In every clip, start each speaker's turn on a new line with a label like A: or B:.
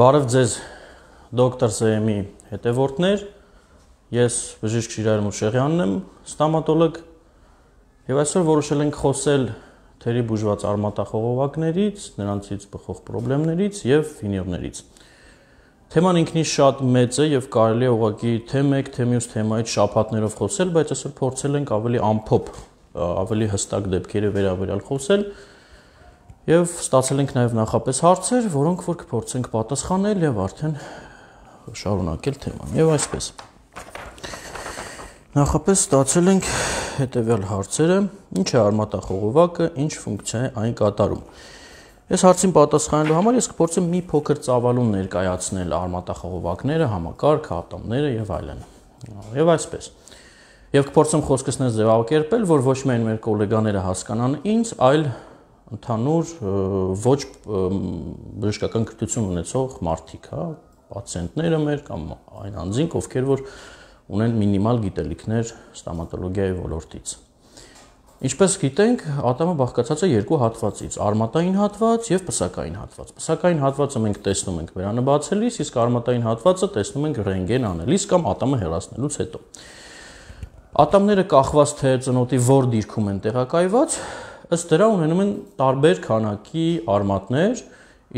A: Բարև ձեզ դոկտոր Սեմի հետևորդներ։ Ես բժիշկ Շիրար Մուշեղյանն եմ, ստոմատոլոգ։ Եվ այսօր որոշել ենք խոսել թերի բուժված արմատախողովակներից, նրանցից բխող խնդիրներից եւ ֆինիրներից։ Թեման ինքնին շատ մեծ է եւ կարելի է ուղղակի թե մեկ, թե մյուս թեմայից շափատներով խոսել, բայց այսօր փորձել ենք ավելի ամփոփ, ավելի հստակ դեպքերը վերաբերյալ խոսել, Եվ ստացել ենք նաև նախապես հարցեր, որոնք որ կփորձենք պատասխանել եւ արդեն շարունակել թեման։ Եվ այսպես։ Նախապես ստացել ենք հետեւյալ հարցերը. ի՞նչ է արմատախողովակը, ի՞նչ ֆունկցիա է այն կատարում։ Այս հարցին պատասխանելու համար ես կփորձեմ մի փոքր ծավալուն ներկայացնել արմատախողովակները, համակարգը, ատոմները եւ այլն։ Եվ այսպես։ Եվ կփորձեմ խոսքս ներս ձևակերպել, որ ոչ միայն մեր գոլեգաները հասկանան ինձ, այլ ընդհանուր ոչ բժշկական կրթություն ունեցող մարդիկ, հա, պացիենտները մեր կամ այն անձինք, ովքեր որ ունեն մինիմալ գիտելիքներ ստոմատոլոգիայի ոլորտից։ Ինչպես գիտենք, ատամը բաղկացած է երկու հատվածից՝ արմատային հատված եւ պսակային հատված։ Պսակային հատվածը մենք տեսնում ենք վերանաբացելիս, իսկ արմատային հատվածը տեսնում ենք ռենտգեն անելիս կամ ատամը հեռացնելուց հետո։ Ատամները կախված թե ծնոտի որ դիրքում են տեղակայված, ըստ դրա ունենում են տարբեր քանակի արմատներ,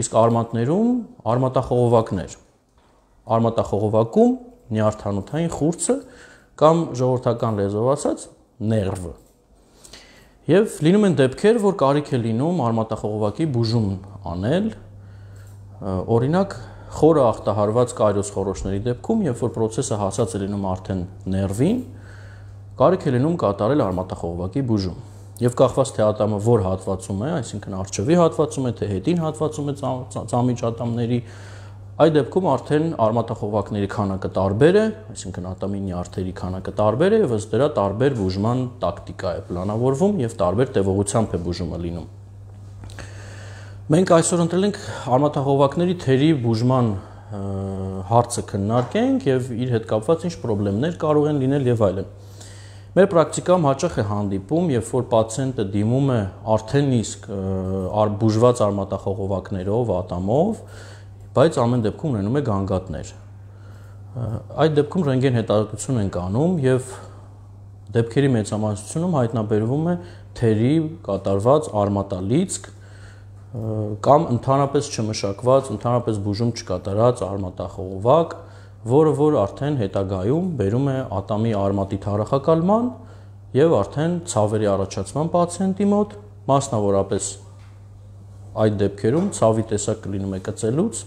A: իսկ արմատներում արմատախողովակներ։ Արմատախողովակում նյարդանոթային խուրցը կամ ժողովրդական լեզվով ասած ներվը։ Եվ լինում են դեպքեր, որ կարիք է լինում արմատախողովակի բուժում անել։ Օրինակ խորը ախտահարված կայրոս խորոշների դեպքում, երբ որ process-ը հասած է լինում արդեն ներվին, կարիք է լինում կատարել արմատախողովակի բուժում։ Եվ կախված թե ատամը որ հատվածում է, այսինքն արջևի հատվածում է, թե հետին հատվածում է ծամիջ ատամների, այդ դեպքում արդեն արմատախողակների քանակը տարբեր է, այսինքն ատամինի արդերի քանակը տարբեր է եւ ըստ դրա տարբեր բուժման տակտիկա է պլանավորվում եւ տարբեր տևողությամբ է բուժումը լինում։ Մենք այսօր ընտրել ենք արմատահովակների թերի բուժման հարցը քննարկենք եւ իր հետ կապված ինչ խնդիրներ կարող են լինել եւ այլն։ Մեր պրակտիկամ հաճախ է հանդիպում, երբ որ պացիենտը դիմում է արդեն իսկ բուժված արմատախողովակներով, ատամով, բայց ամեն դեպքում ունենում է գանգատներ։ Այդ դեպքում ռենտգեն հետազոտություն ենք անում եւ դեպքերի մեծամասնությունում հայտնաբերվում է թերի կատարված արմատալիցք կամ ընդհանրապես չմշակված, ընդհանրապես բուժում չկատարած արմատախողովակ, չկատարած որը որ արդեն հետագայում բերում է ատամի արմատի թարախակալման եւ արդեն ցավերի առաջացման պացիենտի մոտ, մասնավորապես այդ դեպքերում ցավի տեսակ կլինում է կծելուց,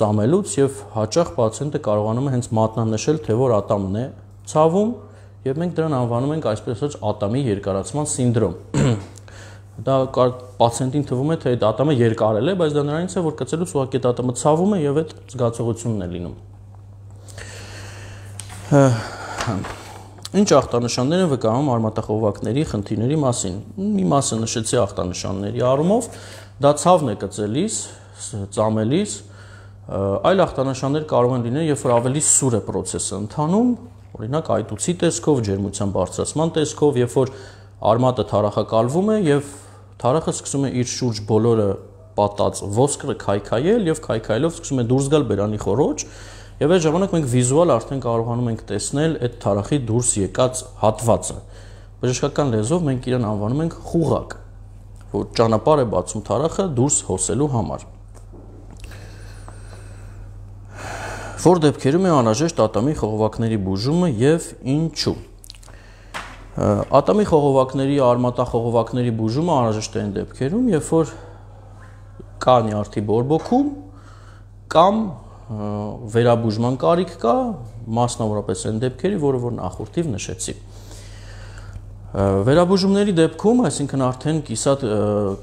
A: ծամելուց եւ հաճախ պացիենտը կարողանում է հենց մատնանշել, թե որ ատամն է ցավում եւ մենք դրան անվանում ենք այսպես ասած ատամի երկարացման սինդրոմ։ դա պացիենտին թվում է թե այդ ատամը երկարել է, բայց դա նրանից է, որ կծելուց ուղղակի ատամը ցավում է եւ այդ զգացողությունն է լինում։ Ինչ ախտանշաններ են վկայում արմատախողակների խնդիրների մասին։ Մի մասը նշեցի ախտանշանների առումով, դա ցավն է կծելիս, ծամելիս, այլ ախտանշաններ կարող են լինել, երբ որ ավելի սուր է process-ը ընթանում, օրինակ այտուցի տեսքով, ջերմության բարձրացման տեսքով, երբ որ արմատը թարախակալվում է եւ թարախը սկսում է իր շուրջ բոլորը պատած ոսկրը քայքայել եւ քայքայելով սկսում է դուրս գալ բերանի խորոջ, Եվ այդ ժամանակ մենք վիզուալ արդեն կարողանում ենք տեսնել այդ թարախի դուրս եկած հատվածը։ Բժշկական լեզվով մենք իրեն անվանում ենք խուղակ, որ ճանապարհ է բացում թարախը դուրս հոսելու համար։ Որ դեպքերում է անհրաժեշտ ատամի խողովակների բուժումը եւ ինչու։ Ատամի խողովակների, արմատախողովակների բուժումը անհրաժեշտ է այն դեպքերում, երբ որ կա նյարդի բորբոքում կամ վերաբուժման կարիք կա, մասնավորապես այն դեպքերի, որը որ նախորդիվ նշեցի։ Վերաբուժումների դեպքում, այսինքն արդեն կիսատ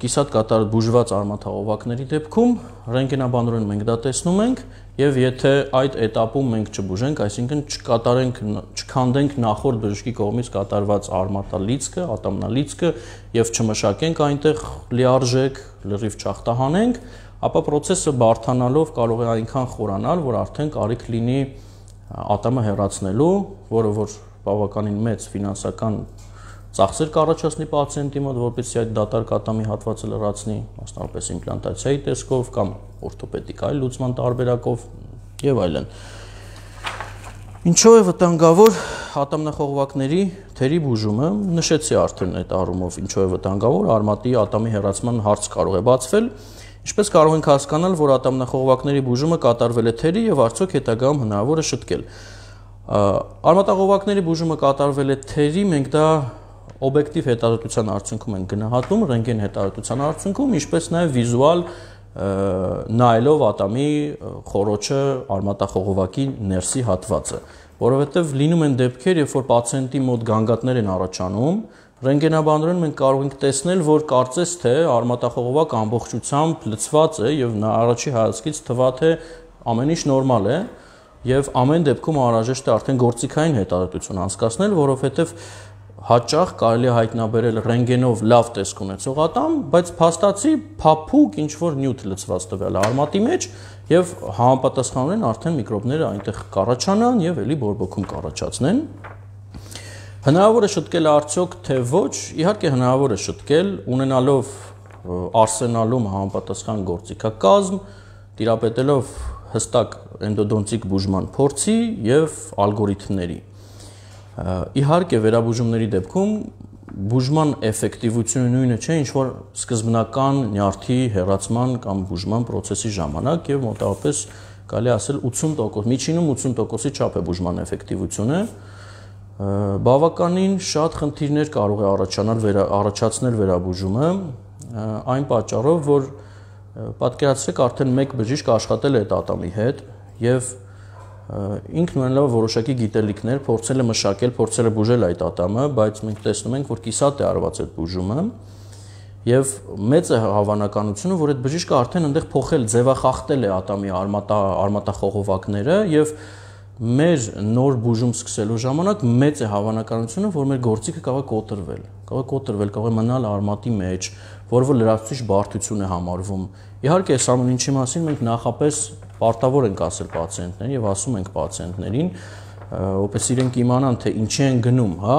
A: կիսատ կատար բուժված արմատահովակների դեպքում ռենտգենաբանորեն մենք դա տեսնում ենք եւ եթե այդ этаպում մենք չբուժենք, այսինքն չկատարենք չքանդենք նախորդ բժշկի կողմից կատարված արմատալիցքը, ատամնալիցքը եւ չմշակենք այնտեղ լիարժեք լրիվ չախտահանենք, ապա process-ը բարթանալով կարող է այնքան խորանալ, որ արդեն կարիք լինի ատամը հեռացնելու, որը որ բավականին մեծ ֆինանսական ծախսեր կառաջացնի պացիենտի մոտ, որպեսզի այդ դատարկ ատամի հատվածը լրացնի, մասնավորապես իմպլանտացիայի տեսքով կամ օրթոպեդիկ այլ լուծման տարբերակով եւ այլն։ Ինչով է վտանգավոր ատամնախողվակների թերի բուժումը, նշեցի արդեն այդ առումով ինչով է վտանգավոր, արմատի ատամի հեռացման հարց կարող է բացվել, Ինչպես կարող ենք հասկանալ, որ ատամնախողովակների բուժումը կատարվել է թերի եւ արդյոք հետագայում հնարավոր է շտկել։ Արմատախողովակների բուժումը կատարվել է թերի, մենք դա օբյեկտիվ հետազոտության արդյունքում են գնահատում, ռենտգեն հետազոտության արդյունքում, ինչպես նաեւ վիզուալ նայելով ատամի խորոչը արմատախողովակի ներսի հատվածը, որովհետև լինում են դեպքեր, երբ որ պացիենտի մոտ գանգատներ են առաջանում, Ռենտգենաբանորեն մենք կարող ենք տեսնել, որ կարծես թե արմատախողովակ ամբողջությամբ լցված է եւ նա առաջի հայացքից թվա թե ամեն ինչ նորմալ է եւ ամեն դեպքում անհրաժեշտ է արդեն գործիքային հետազոտություն անցկացնել, որովհետեւ հաճախ կարելի հայտնաբերել ռենտգենով լավ տեսք ունեցող ատամ, բայց փաստացի փափուկ ինչ որ նյութ լցված տվել արմատի մեջ եւ համապատասխանորեն արդեն միկրոբները այնտեղ կառաջանան եւ ելի բորբոքում կառաջացնեն։ Հնարավոր է շտկել արդյոք թե ոչ, իհարկե հնարավոր է շտկել ունենալով արսենալում համապատասխան գործիքակազմ, տիրապետելով հստակ էնդոդոնտիկ բուժման փորձի եւ ալգորիթմների։ Իհարկե վերաբուժումների դեպքում բուժման էֆեկտիվությունը նույնը չէ, ինչ որ սկզբնական նյարդի հեռացման կամ բուժման process-ի ժամանակ եւ մոտավորապես կարելի ասել 80%, միջինում 80%-ի չափ է բուժման էֆեկտիվությունը, բավականին շատ խնդիրներ կարող է առաջանալ վերա, առաջացնել վերաբուժումը այն պատճառով, որ պատկերացրեք արդեն մեկ բժիշկ աշխատել է այդ ատամի հետ եւ ինքն ունենալով որոշակի գիտելիքներ, փորձել է մշակել, փորձել է բուժել այդ ատամը, բայց մենք տեսնում ենք, որ կիսատ է արված այդ բուժումը եւ մեծ է հավանականությունը, որ այդ բժիշկը արդեն այնտեղ փոխել, ձևախախտել է ատամի արմատա արմատախողովակները եւ արմատա մեր նոր բուժում սկսելու ժամանակ մեծ է հավանականությունը, որ մեր գործիքը կարող է կոտրվել, կարող է կոտրվել, կարող է մնալ արմատի մեջ, որը լրացուցիչ բարդություն է համարվում։ Իհարկե, այս ամեն ինչի մասին մենք նախապես պարտավոր ենք ասել պացիենտներին եւ ասում ենք պացիենտներին, որպես իրենք իմանան թե ինչ են գնում, հա,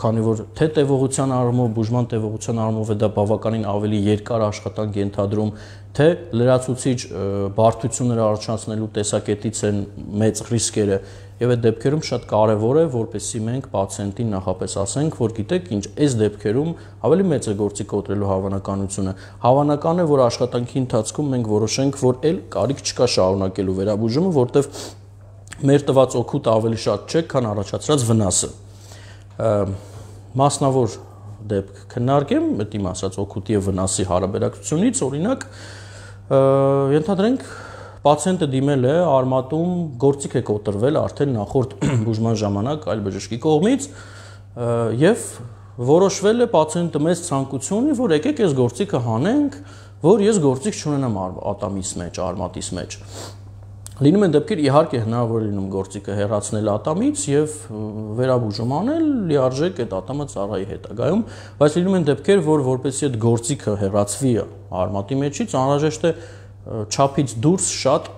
A: քանի որ թե տևողության առումով, բուժման տևողության առումով է դա բավականին ավելի երկար աշխատանք ենթադրում, թե լրացուցիչ բարդությունները առաջացնելու տեսակետից են մեծ ռիսկերը եւ այդ դեպքերում շատ կարեւոր է որպեսզի մենք պացիենտին նախապես ասենք որ գիտեք ինչ այս դեպքերում ավելի մեծ է գործի կոտրելու հավանականությունը հավանական է որ աշխատանքի ընթացքում մենք որոշենք որ ել կարիք չկա շարունակելու վերաբուժումը որտեղ մեր տված օգուտ ավելի շատ չէ, քան առաջացած վնասը։ Մասնավոր դեպք քննարկեմ այդ իմ ասած օգուտի եւ վնասի հարաբերակցությունից, օրինակ ենթադրենք պացիենտը դիմել է արմատում գործիք է կոտրվել արդեն նախորդ բուժման ժամանակ այլ բժշկի կողմից եւ որոշվել է պացիենտը մեզ ցանկություն ունի, որ եկեք այս գործիքը հանենք, որ ես գործիք չունենամ ատամիս մեջ, արմատիս մեջ։ ա, Լինում են դեպքեր, իհարկե հնարավոր է լինում գործիքը հեռացնել ատամից եւ վերաբուժում անել լիարժեք այդ ատամը ծառայի հետագայում, բայց լինում են դեպքեր, որ որպեսզի այդ գործիքը հեռացվի արմատի մեջից, անհրաժեշտ է չափից դուրս շատ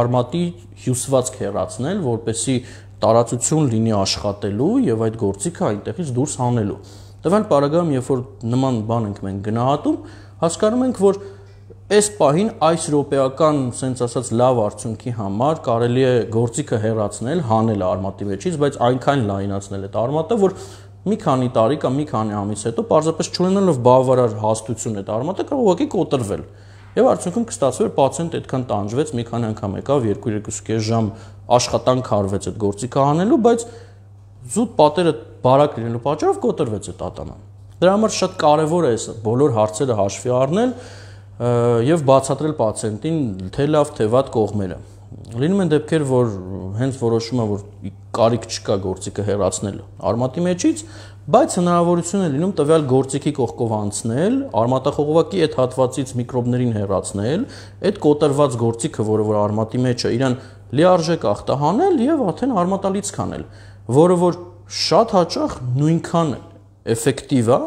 A: արմատի հյուսվածք հեռացնել, որպեսզի տարածություն լինի աշխատելու եւ այդ գործիքը այնտեղից դուրս հանելու։ Տվյալ պարագայում, երբ որ նման բան ենք մենք գնահատում, հասկանում ենք, որ Այս պահին այս ռոպեական սենց ասած լավ արդյունքի համար կարելի է գործիքը հեռացնել, հանել արմատի մեջից, բայց այնքան լայնացնել այդ արմատը, որ մի քանի տարի կամ մի քանի ամիս հետո պարզապես չունենալով բավարար հաստություն այդ արմատը կարող ուղղակի կոտրվել։ Եվ արդյունքում կստացվեր պացիենտ այդքան տանջվեց, մի քանի անգամ եկավ 2-2.5 ժամ աշխատանք արվեց այդ գործիքը հանելու, բայց զուտ պատերը բարակ լինելու պատճառով կոտրվեց այդ ատանը։ Դրա համար շատ կարևոր է այս բոլոր հարցերը հաշվի առնել, եւ բացատրել պացիենտին թե լավ թե վատ կողմերը։ Լինում են դեպքեր, որ հենց որոշումը, որ կարիք չկա գործիքը հեռացնել արմատի մեջից, բայց հնարավորություն է լինում տվյալ գործիքի կողքով անցնել, արմատախողովակի այդ հատվածից միկրոբներին հեռացնել, այդ կոտրված գործիքը, որը որ արմատի մեջ է, իրան լիարժեք ախտահանել եւ արդեն արմատալից քանել, որը որ շատ հաճախ նույնքան էֆեկտիվ է,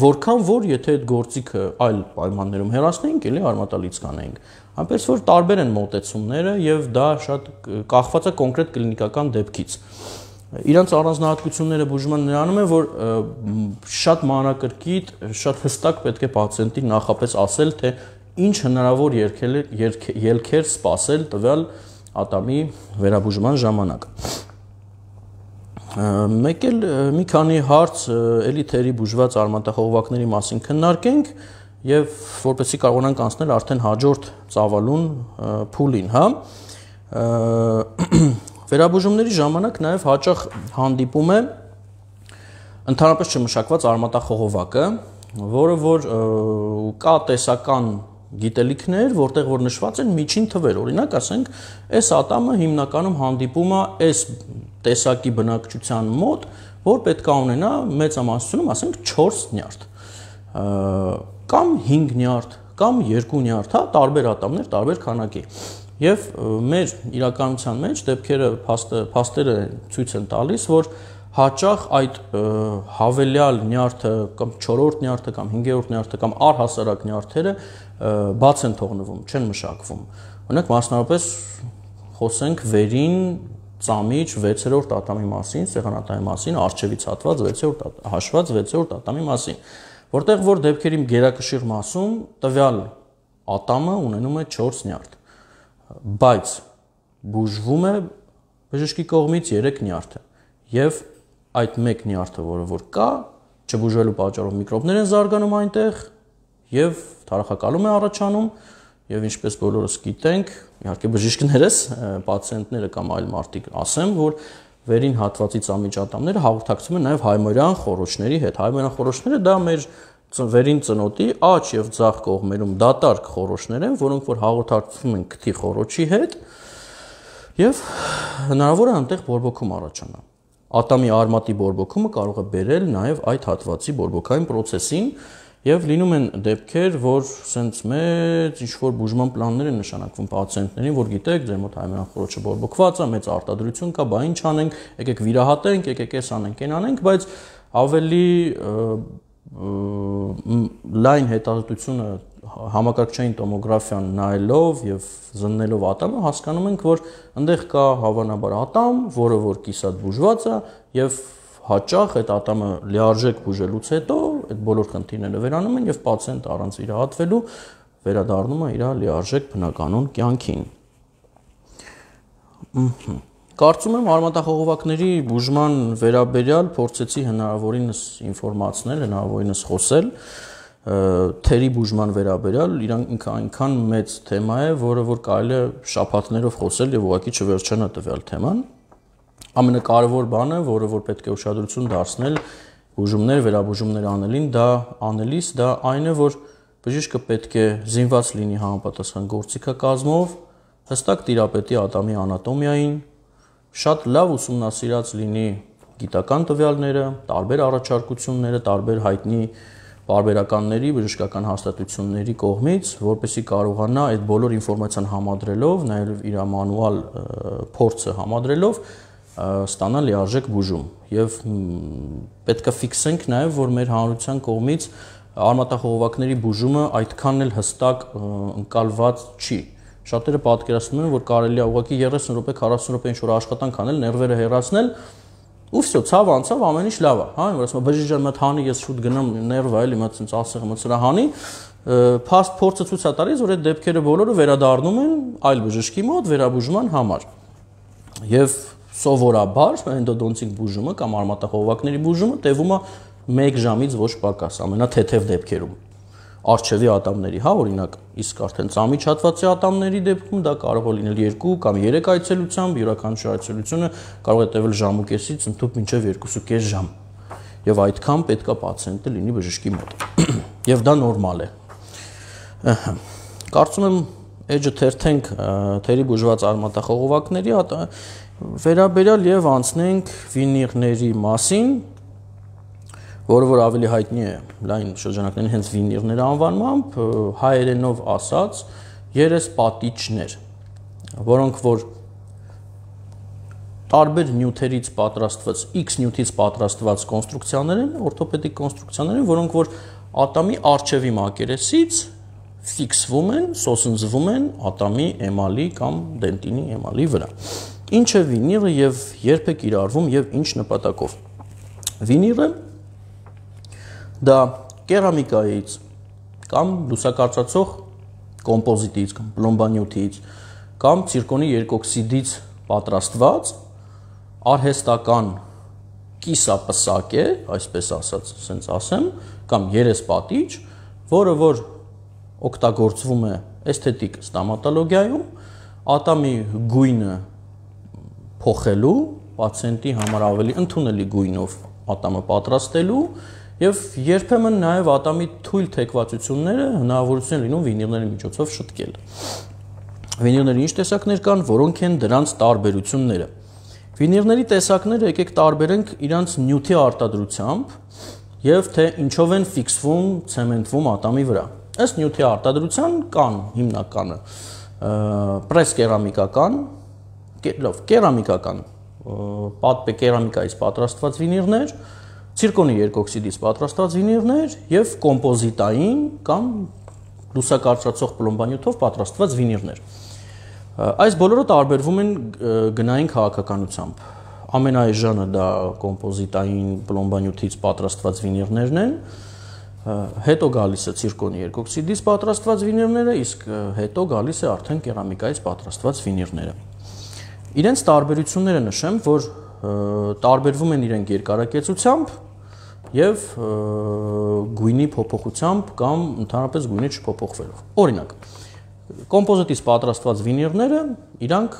A: Որքան որ եթե այդ գործիքը այլ պայմաններում հերացնենք, էլի արմատալից կանենք։ Համպես որ տարբեր են մոտեցումները եւ դա շատ կախված է կոնկրետ կլինիկական դեպքից։ Իրանց առանձնահատկությունները բուժումը նրանում է, որ շատ մանրակրկիտ, շատ հստակ պետք է պացիենտի նախապես ասել, թե ինչ հնարավոր երկել ելքեր սпасել տվյալ ատամի վերաբուժման ժամանակ։ Մեկ էլ մի քանի հարց էլի թերի բուժված արմատախողովակների մասին քննարկենք եւ որպեսզի կարողանանք անցնել արդեն հաջորդ ծավալուն փուլին, հա։ Վերաբուժումների ժամանակ նաեւ հաճախ հանդիպում է ընդհանրապես չմշակված արմատախողովակը, որը որ կա տեսական գիտելիքներ, որտեղ որ նշված են միջին թվեր։ Օրինակ, ասենք, այս ատամը հիմնականում հանդիպում է այս տեսակի բնակչության մոտ, որ պետք է ունենա մեծ ամասությունում, ասենք 4 նյարդ, կամ 5 նյարդ, կամ 2 նյարդ, հա, տարբեր ատամներ, տարբեր քանակի։ Եվ մեր իրականության մեջ դեպքերը փաստը փաստերը ցույց են տալիս, որ հաճախ այդ հավելյալ նյարդը կամ 4-րդ նյարդը կամ 5-րդ նյարդը կամ առհասարակ նյարդերը բաց են թողնվում, չեն մշակվում։ Օրինակ մասնարարպես խոսենք վերին ծամիչ 6-րդ ատամի մասին, սեղանատամի մասին, արջևից հատված 6-րդ հաշված 6-րդ ատամի մասին, որտեղ որ դեպքերի գերակշիռ մասում տվյալ ատամը ունենում է 4 նյարդ, բայց բուժվում է բժշկի կողմից 3 նյարդը եւ այդ մեկ նյարդը, որը որ կա, չբուժելու պատճառով միկրոբներ են զարգանում այնտեղ եւ թարախակալում է առաջանում եւ ինչպես բոլորս գիտենք, իհարկե բժիշկներս, պացիենտները կամ այլ մարդիկ ասեմ, որ վերին հատվածի ծամիջատամները հաղորդակցում են նաեւ հայմոյան խորոչների հետ։ Հայմոյան խորոչները դա մեր վերին ծնոտի աջ եւ ցախ կողմերում դատարկ խորոչներ են, որոնք որ հաղորդակցում են քթի խորոչի հետ եւ հնարավոր է այնտեղ բորբոքում առաջանա ատամի արմատի բորբոքումը կարող է բերել նաև այդ հատվածի բորբոքային process-ին եւ լինում են դեպքեր, որ սենց մեծ ինչ-որ բուժման պլաններ են նշանակվում պացիենտներին, որ գիտեք, ձեր մոտ հայմենախորոճը բորբոքված է, մեծ արտադրություն կա, բա ինչ անենք, եկեք վիրահատենք, եկեք էս անենք, այն անենք, բայց ավելի լայն հետազոտությունը համակարգչային տոմոգրաֆիան նայելով եւ զննելով ատամը հասկանում ենք, որ այնտեղ կա հավանաբար ատամ, որը որ կիսատ բուժված է եւ հաճախ այդ ատամը լիարժեք բուժելուց հետո այդ բոլոր քննիները վերանում են եւ պացիենտ առանց իր հատվելու վերադառնում է իր լիարժեք բնականոն կյանքին։ Ահա Կարծում եմ արմատախողովակների բուժման վերաբերյալ փորձեցի հնարավորինս ինֆորմացնել, հնարավորինս խոսել, թերի բուժման վերաբերյալ իրան ինքը այնքան մեծ թեմա է, որը որ կարելի է շփաթներով խոսել եւ ուղղակի չվերջանա տվյալ թեման։ Ամենակարևոր բանը, որը որ պետք է ուշադրություն դարձնել բուժումներ, վերաբուժումներ անելին, դա անելիս դա այն է, որ բժիշկը պետք է զինված լինի համապատասխան գործիքակազմով, հստակ տիրապետի ատամի անատոմիային, շատ լավ ուսումնասիրած լինի գիտական տվյալները, տարբեր առաջարկությունները, տարբեր հայտնի պարբերականների, բժշկական հաստատությունների կողմից, որպեսի կարողանա այդ բոլոր ինֆորմացիան համադրելով, նաև իր մանուալ փորձը համադրելով ստանալ լիարժեք բուժում։ Եվ պետք է ֆիքսենք նաև, որ մեր հանրության կողմից արմատախողովակների բուժումը այդքան էլ հստակ ընկալված չի։ Շատերը պատկերացնում են, որ կարելի է ուղղակի 30 րոպե, 40 րոպե ինչ որ աշխատանք անել, նervերը հեռացնել, ու վсё ցավ անցավ ամեն ինչ լավ հա, է հա որ ասում բժիշկ ջան մտ հանի ես շուտ գնամ ներվա էլի մտ ցենց ասեղ մտ սրա հանի փաստ փորձը ցույց է տալիս որ այդ դեպքերը բոլորը վերադառնում են այլ բժշկի մոտ վերաբուժման համար եւ սովորաբար էնդոդոնտիկ բուժումը կամ արմատահովակների բուժումը տևում է 1 ժամից ոչ պակաս ամենաթեթև դեպքերում արչևի ատամների, հա, օրինակ, իսկ արդեն ծամիչ հատվածի ատամների դեպքում դա կարող է լինել 2 կամ 3 այցելությամբ, յուրաքանչյուր այցելությունը կարող է տևել ժամու կեսից ընդཐུպ մինչև 2.5 ժամ։ Եվ այդքան պետքա պացիենտը լինի բժշկի մոտ։ Եվ դա նորմալ է։ Ահա։ Կարծում եմ edge-ը թերթենք թերի բուժված արմատախողովակների վերաբերյալ եւ անցնենք վինիղների մասին, որը որ ավելի հայտնի է լայն շրջանակներին հենց վինիլներ անվանմամբ հայերենով ասած երես պատիճներ, որոնք որ տարբեր նյութերից պատրաստված X նյութից պատրաստված կոնստրուկցիաներ են, օրթոպեդիկ կոնստրուկցիաներ են, որոնք որ ատամի արջևի մակերեսից ֆիքսվում են, սոսնձվում են ատամի էմալի կամ դենտինի էմալի վրա։ Ինչ է վինիլը եւ երբ է կիրառվում եւ ինչ նպատակով։ Վինիլը դա կերամիկայից կամ լուսակարծացող կոմպոզիտից կամ պլոմբանյութից կամ ցիրկոնի երկօքսիդից պատրաստված արհեստական կիսապսակ է, այսպես ասած, ասենց ասեմ, կամ երեսպատիչ, որը որ օգտագործվում է էսթետիկ ստոմատոլոգիայում, ատամի գույնը փոխելու, պացիենտի համար ավելի ընդունելի գույնով ատամը պատրաստելու Եվ երբեմն նաև ատամի թույլ թեկվածությունները հնարավորություն են լինում վինիլների միջոցով շտկել։ Վինիլների ինչ տեսակներ կան, որոնք են դրանց տարբերությունները։ Վինիլների տեսակները եկեք տարբերենք իրանց նյութի արտադրությամբ եւ թե ինչով են ֆիքսվում, ցեմենտվում ատամի վրա։ Ըստ նյութի արտադրության կան հիմնականը պրես կերամիկական, լավ, կերամիկական, պատպե կերամիկայից պատրաստված վինիլներ, ցիրկոնի երկօքսիդից պատրաստված վինիլներ եւ կոմպոզիտային կամ լուսակարծրացող պլոմբանյութով պատրաստված վինիլներ։ Այս բոլորը տարբերվում են գնային քաղաքականությամբ։ Ամենայժանը դա կոմպոզիտային պլոմբանյութից պատրաստված վինիլներն են, հետո գալիս է ցիրկոնի երկօքսիդից պատրաստված վինիլները, իսկ հետո գալիս է արդեն կերամիկայից պատրաստված վինիլները։ Իրենց տարբերությունները նշեմ, որ տարբերվում են իրենք երկարակեցությամբ եւ գույնի փոփոխությամբ կամ ընդհանրապես գույնի չփոփոխվելով։ Օրինակ, կոմպոզիտից պատրաստված վինիրները իրանք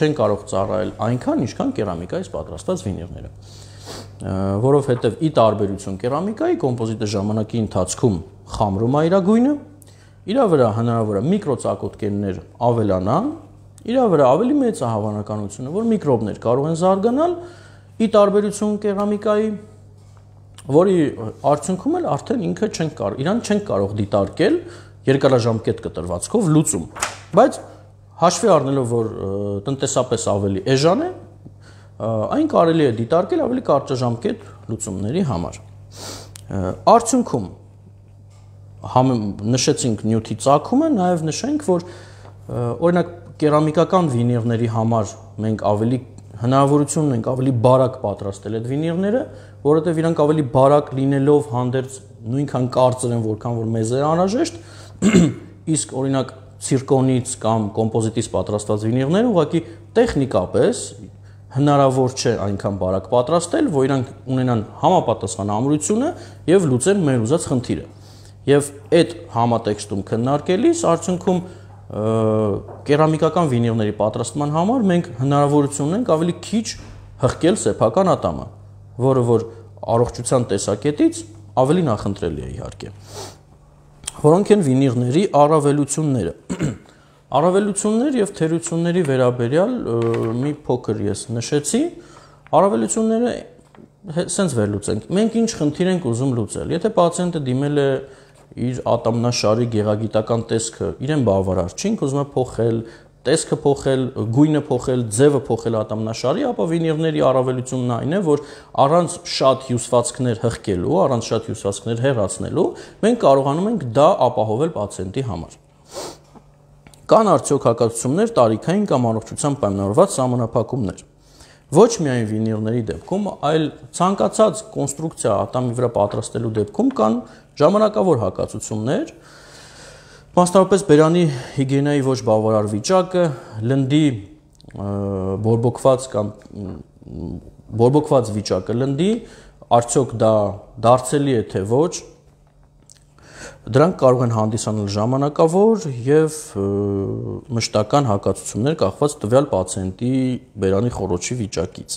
A: չեն կարող ծառայել այնքան, ինչքան կերամիկայից պատրաստված վինիրները որովհետև ի տարբերություն կերամիկայի կոմպոզիտը ժամանակի ընթացքում խամրում է իր գույնը, իր վրա հնարավոր է միկրոծակոտկերներ ավելանան, Իրա վրա ավելի մեծ է հավանականությունը, որ միկրոբներ կարող են զարգանալ ի տարբերություն կերամիկայի, որի արդյունքում էլ արդեն ինքը չեն կարող, իրան չեն կարող դիտարկել երկարաժամկետ կտրվածքով լուծում։ Բայց հաշվի առնելով, որ տնտեսապես ավելի էժան է, այն կարելի է դիտարկել ավելի կարճաժամկետ լուծումների համար։ Արդյունքում համ նշեցինք նյութի ցակումը, նաև նշենք, որ օրինակ կերամիկական վինիռների համար մենք ավելի հնարավորություն ունենք ավելի բարակ պատրաստել այդ վինիռները, որովհետև իրանք ավելի բարակ լինելով հանդերձ նույնքան կարծր են, որքան որ մեզ է անհրաժեշտ, իսկ օրինակ ցիրկոնից կամ կոմպոզիտից պատրաստված վինիռները ուղղակի տեխնիկապես հնարավոր չէ այնքան բարակ պատրաստել, որ իրանք ունենան համապատասխան ամրությունը եւ լուծեն մեր ուզած խնդիրը։ Եվ այդ համատեքստում քննարկելիս արդյունքում կերամիկական վինիլների պատրաստման համար մենք հնարավորություն ունենք ավելի քիչ հղկել սեփական ատամը, որը որ առողջության տեսակետից ավելի նախընտրելի է իհարկե։ Որոնք են վինիլների առավելությունները։ Առավելություններ եւ թերությունների վերաբերյալ մի փոքր ես նշեցի։ Առավելությունները սենց վերլուծենք։ Մենք ինչ խնդիր ենք ուզում լուծել։ Եթե պացիենտը դիմել է և, իր ատամնաշարի գեղագիտական տեսքը իրեն բավարար չի, ինքը ուզում է փոխել, տեսքը փոխել, գույնը փոխել, ձևը փոխել ատամնաշարի, ապա վինիլների առավելությունն այն է, որ առանց շատ հյուսվածքներ հղկելու, առանց շատ հյուսվածքներ հեռացնելու, մենք կարողանում ենք դա ապահովել պացիենտի համար։ Կան արդյոք հակասություններ տարիքային կամ առողջության պայմանավորված համանախապակումներ։ Ոչ միայն վինիլների դեպքում, այլ ցանկացած կոնստրուկցիա ատամի վրա պատրաստելու դեպքում կան ժամանակավոր հակացություններ, մասնավորապես բերանի հիգիենայի ոչ բավարար վիճակը, լնդի բորբոքված կամ բորբոքված վիճակը լնդի, արդյոք դա դարձելի է թե ոչ, դրանք կարող են հանդիսանալ ժամանակավոր եւ մշտական հակացություններ կախված տվյալ պացիենտի բերանի խորոչի վիճակից։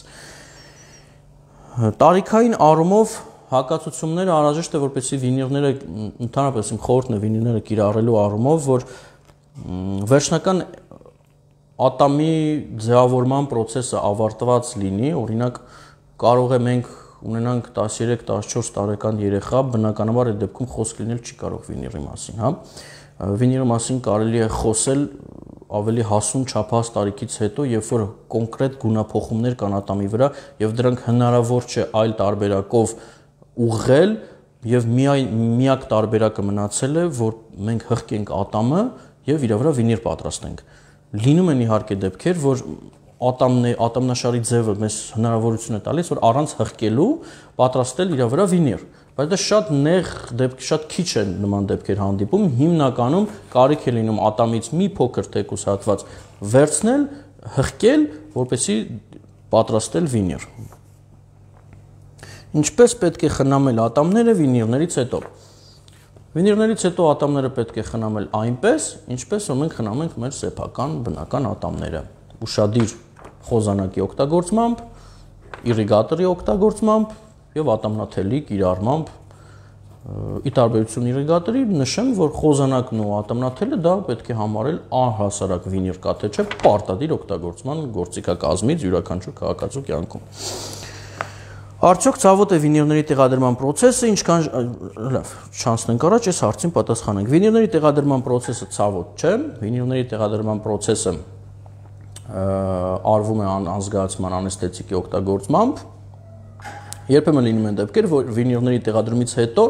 A: Տարիքային առումով հակացուցումները անհրաժեշտ է որպեսզի վինիլները ընդհանրապես իմ խորհուրդն է վինիլները կիրառելու առումով, որ վերջնական ատամի ձևավորման process-ը ավարտված լինի, օրինակ կարող է մենք ունենանք 13-14 տարեկան երեխա, բնականաբար այդ դեպքում խոսք լինել չի կարող վինիլի մասին, հա։ Վինիլի մասին կարելի է խոսել ավելի հասուն չափահաս տարիքից հետո, երբ որ կոնկրետ գունափոխումներ կան ատամի վրա եւ դրանք հնարավոր չէ այլ տարբերակով ուղղել եւ միայն միակ տարբերակը մնացել է, որ մենք հղկենք ատամը եւ իր վրա վինիլ պատրաստենք։ Լինում են իհարկե դեպքեր, որ ատամն է ատամնաշարի ձևը մեզ հնարավորություն է տալիս, որ առանց հղկելու պատրաստել իր վրա վինիլ, բայց դա շատ նեղ դեպք, շատ քիչ են նման դեպքեր հանդիպում։ Հիմնականում կարիք է լինում ատամից մի փոքր թեկուս հատված վերցնել, հղկել, որպեսի պատրաստել վինիլ։ Ինչպես պետք է խնամել ատամները վինիլներից հետո։ Վինիլներից հետո ատամները պետք է խնամել այնպես, ինչպես որ մենք խնամենք մեր սեփական բնական ատամները։ Ուշադիր խոզանակի օգտագործմամբ, իրիգատորի օգտագործմամբ եւ ատամնաթելի կիրառմամբ ի տարբերություն իրիգատորի նշեմ, որ խոզանակն ու ատամնաթելը դա պետք է համարել առհասարակ վինիլ կաթե չէ, պարտադիր օգտագործման գործիքակազմից յուրաքանչյուր քաղաքացու կյանքում։ Արդյոք ցավոտ է վինիլների տեղադրման process-ը ինչքան լավ, շանսն ենք առաջ այս հարցին պատասխանենք։ Վինիլների տեղադրման process-ը ցավոտ չէ, վինիլների տեղադրման process-ը արվում է անզգացման անեսթետիկի օգտագործմամբ։ Երբեմն լինում են դեպքեր, որ վինիլների տեղադրումից հետո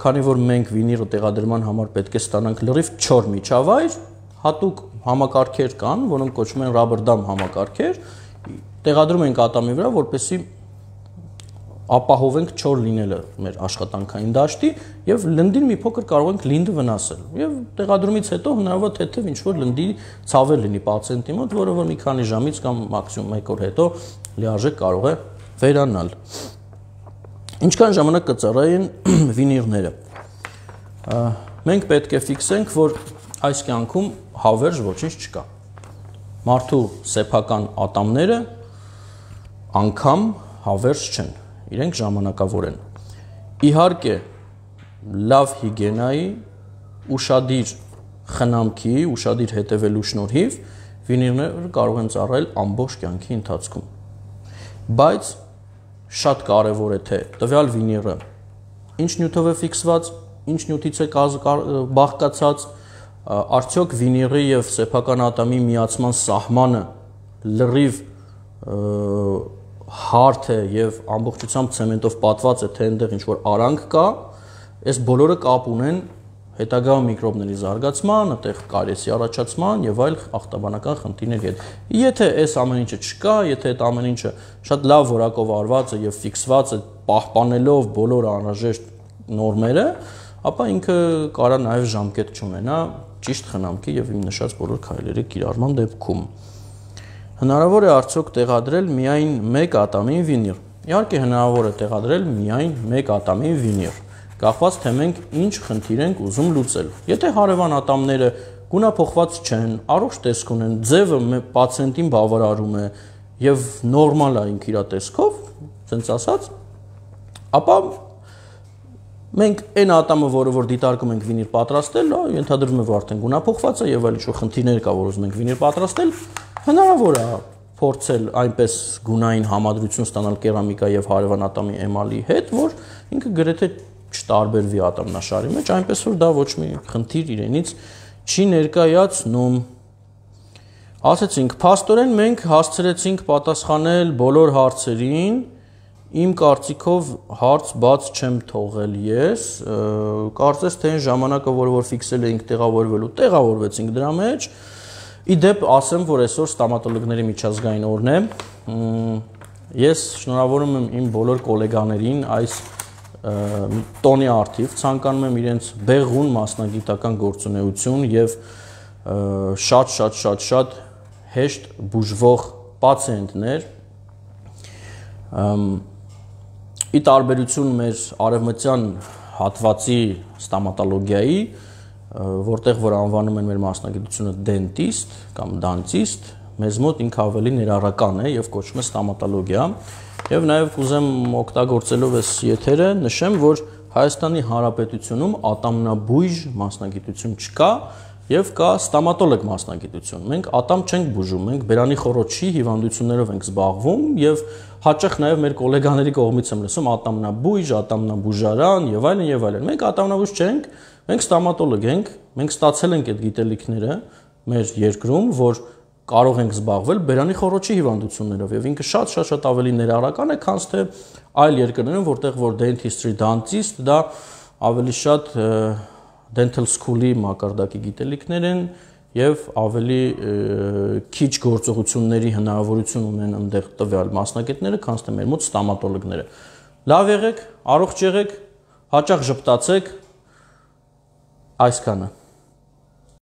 A: քանի որ մենք վինիլը տեղադրման համար պետք է ստանանք լրիվ 4 միջավայր, հատուկ համակարգեր կան, որոնք կոչվում են rubber dam համակարգեր, տեղադրում ենք ատամի վրա, որպեսզի ապահովենք չոր լինելը մեր աշխատանքային դաշտի եւ լնդին մի փոքր կարող ենք լինդը վնասել։ Եվ տեղադրումից հետո հնարավոր թե թեթև ինչ որ լնդի ցավեր լինի պացիենտի մոտ, որը որ մի քանի ժամից կամ մաքսիմում 1 օր հետո լիարժեք կարող է վերանալ։ Ինչքան ժամանակ կծառայեն վինիրները։ Մենք պետք է ֆիքսենք, որ այս կյանքում հավերժ ոչինչ չկա։ Մարդու սեփական ատամները անգամ հավերժ չեն իրենք ժամանակավոր են։ Իհարկե, լավ հիգիենայի ուրشادիր խնամքի, ուրشادիր հետևելու շնորհիվ վինիլները կարող են ծառայել ամբողջ կյանքի ընթացքում։ Բայց շատ կարևոր է թե տվյալ վինիլը ինչ նյութով է ֆիքսված, ինչ նյութից է բաղկացած, արդյոք վինիլի եւ սեփական ատամի միացման սահմանը լրիվ և հարթ է եւ ամբողջությամբ ցեմենտով պատված է, թե այնտեղ ինչ որ արանք կա, այս բոլորը կապ ունեն հետագա միկրոբների զարգացման, այդտեղ կարեսի առաջացման եւ այլ ախտաբանական խնդիրների հետ։ Եթե այս ամեն ինչը չկա, եթե այդ ամեն ինչը շատ լավ որակով արված է եւ ֆիքսված է, պահպանելով բոլոր անհրաժեշտ նորմերը, ապա ինքը կարա նաեւ ժամկետ չունենա ճիշտ խնամքի եւ իմ նշած բոլոր քայլերի կիրառման դեպքում։ Հնարավոր է արդյոք տեղադրել միայն 1 ատամին վինիլ։ Իհարկե հնարավոր է տեղադրել միայն 1 ատամին վինիլ, կախված թե մենք ինչ խնդիր ենք ուզում լուծել։ Եթե հարևան ատամները գունափոխված չեն, առողջ տեսք ունեն, ձևը պացիենտին բավարարում է եւ նորմալ է ինքն իր տեսքով, ցենց ասած, ապա մենք այն ատամը, որը որ դիտարկում ենք վինիլ պատրաստել, հա, ենթադրվում է որ արդեն գունափոխված է եւ այլ ինչ որ խնդիրներ կա, որ ուզում ենք վինիլ պատրաստել, Հնարավոր է փորձել այնպես գունային համադրություն ստանալ կերամիկա եւ հարևանատամի էմալի հետ, որ ինքը գրեթե չտարբերվի ատամնաշարի մեջ, այնպես որ դա ոչ մի խնդիր իրենից չի ներկայացնում։ Ասեցինք, փաստորեն մենք հասցրեցինք պատասխանել բոլոր հարցերին, Իմ կարծիքով հարց բաց չեմ թողել ես։ Կարծես թե այն ժամանակը, որ որ ֆիքսել էինք տեղավորվելու, տեղավորվեցինք դրա մեջ, Ի դեպ ասեմ, որ այսօր ստոմատոլոգների միջազգային օրն է։ Ես շնորհավորում եմ իմ բոլոր գոլեգաներին այս տոնի արդիվ ցանկանում եմ իրենց բեղուն մասնագիտական գործունեություն եւ շատ-շատ շատ-շատ հեշտ բուժվող պացիենտներ ի տարբերություն մեր արևմտյան հատվածի ստոմատոլոգիայի որտեղ որ անվանում են մեր մասնագիտությունը դենտիստ կամ դանտիստ, մեզ մոտ ինք ավելի ներառական է եւ կոչվում է ստոմատոլոգիա։ Եվ նաեւ կուզեմ օգտագործելով այս եթերը նշեմ, որ Հայաստանի Հանրապետությունում ատամնաբույժ մասնագիտություն չկա եւ կա ստոմատոլոգ մասնագիտություն։ Մենք ատամ չենք բուժում, մենք բերանի խորոչի հիվանդություններով ենք զբաղվում եւ հաճախ նաեւ մեր գոլեգաների կողմից եմ լսում ատամնաբույժ, ատամնաբուժարան եւ այլն եւ այլն։ Մենք ատամնաբույժ չենք, այլ Մենք ստոմատոլոգ ենք, մենք ստացել ենք այդ գիտելիքները մեր երկրում, որ կարող ենք զբաղվել բերանի խորոչի հիվանդություններով եւ ինքը շատ-շատ շատ ավելի ներառական է, քան թե այլ երկրներում, որտեղ որ dentistry, dentist դա ավելի շատ dental school-ի մակարդակի գիտելիքներ են եւ ավելի քիչ գործողությունների հնարավորություն ունեն այնտեղ տվյալ մասնակիցները, քան թե մեր մոտ ստոմատոլոգները։ Լավ եղեք, առողջ եղեք, հաճախ ժպտացեք, ao scanner.